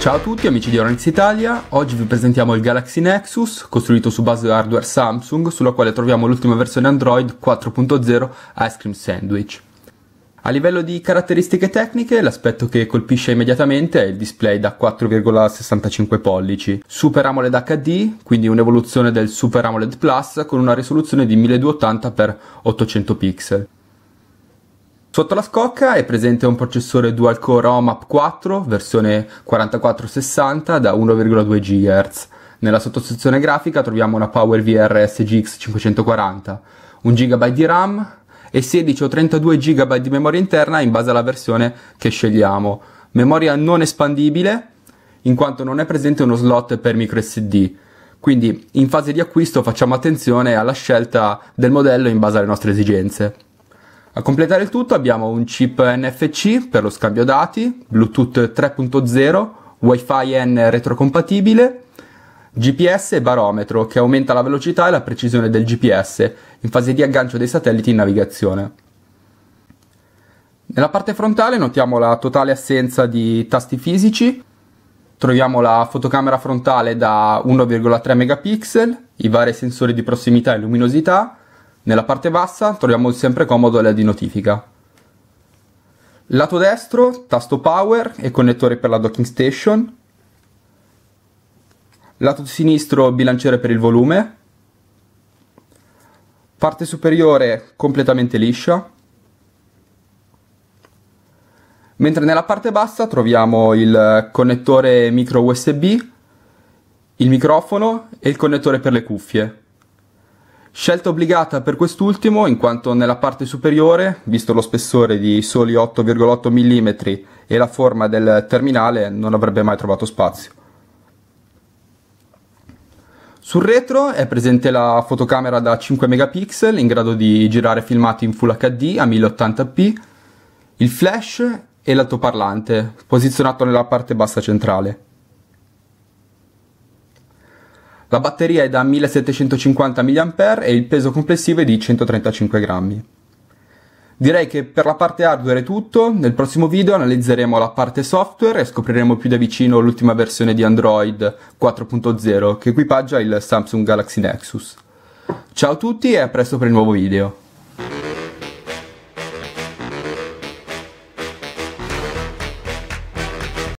Ciao a tutti amici di Orange Italia, oggi vi presentiamo il Galaxy Nexus costruito su base hardware Samsung sulla quale troviamo l'ultima versione Android 4.0 Ice Cream Sandwich. A livello di caratteristiche tecniche, l'aspetto che colpisce immediatamente è il display da 4,65 pollici, Super AMOLED HD, quindi un'evoluzione del Super AMOLED Plus con una risoluzione di 1280x800 pixel. Sotto la scocca è presente un processore dual-core OMAP 4 versione 4460 da 1,2 GHz. Nella sottosezione grafica troviamo una PowerVR SGX 540, 1 GB di RAM e 16 o 32 GB di memoria interna in base alla versione che scegliamo. Memoria non espandibile in quanto non è presente uno slot per microSD. Quindi in fase di acquisto facciamo attenzione alla scelta del modello in base alle nostre esigenze. A completare il tutto abbiamo un chip NFC per lo scambio dati, Bluetooth 3.0, Wi-Fi N retrocompatibile, GPS e barometro che aumenta la velocità e la precisione del GPS in fase di aggancio dei satelliti in navigazione. Nella parte frontale notiamo la totale assenza di tasti fisici, troviamo la fotocamera frontale da 1,3 megapixel, i vari sensori di prossimità e luminosità, nella parte bassa troviamo sempre comodo LED di notifica. Lato destro, tasto power e connettore per la docking station. Lato sinistro, bilanciere per il volume. Parte superiore completamente liscia. Mentre nella parte bassa troviamo il connettore micro USB, il microfono e il connettore per le cuffie. Scelta obbligata per quest'ultimo in quanto nella parte superiore, visto lo spessore di soli 8,8 mm e la forma del terminale, non avrebbe mai trovato spazio. Sul retro è presente la fotocamera da 5 megapixel in grado di girare filmati in Full HD a 1080p, il flash e l'altoparlante posizionato nella parte bassa centrale. La batteria è da 1750 mAh e il peso complessivo è di 135 grammi. Direi che per la parte hardware è tutto, nel prossimo video analizzeremo la parte software e scopriremo più da vicino l'ultima versione di Android 4.0 che equipaggia il Samsung Galaxy Nexus. Ciao a tutti e a presto per il nuovo video.